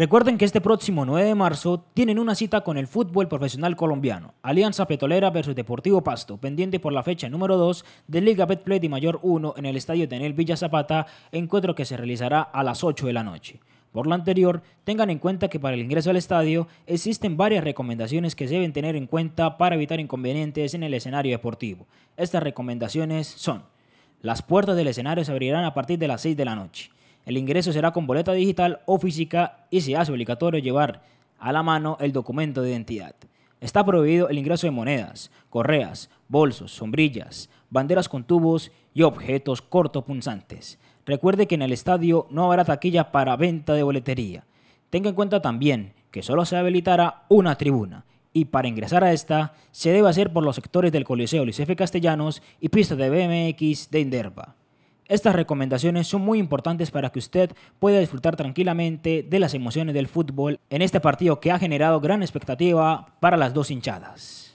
Recuerden que este próximo 9 de marzo tienen una cita con el fútbol profesional colombiano, Alianza Petolera versus Deportivo Pasto, pendiente por la fecha número 2 de Liga Betplay de Mayor 1 en el Estadio Daniel Villa Zapata, encuentro que se realizará a las 8 de la noche. Por lo anterior, tengan en cuenta que para el ingreso al estadio existen varias recomendaciones que se deben tener en cuenta para evitar inconvenientes en el escenario deportivo. Estas recomendaciones son, las puertas del escenario se abrirán a partir de las 6 de la noche. El ingreso será con boleta digital o física y se hace obligatorio llevar a la mano el documento de identidad. Está prohibido el ingreso de monedas, correas, bolsos, sombrillas, banderas con tubos y objetos cortopunzantes. Recuerde que en el estadio no habrá taquilla para venta de boletería. Tenga en cuenta también que solo se habilitará una tribuna y para ingresar a esta se debe hacer por los sectores del Coliseo Luis F. Castellanos y pista de BMX de Inderva. Estas recomendaciones son muy importantes para que usted pueda disfrutar tranquilamente de las emociones del fútbol en este partido que ha generado gran expectativa para las dos hinchadas.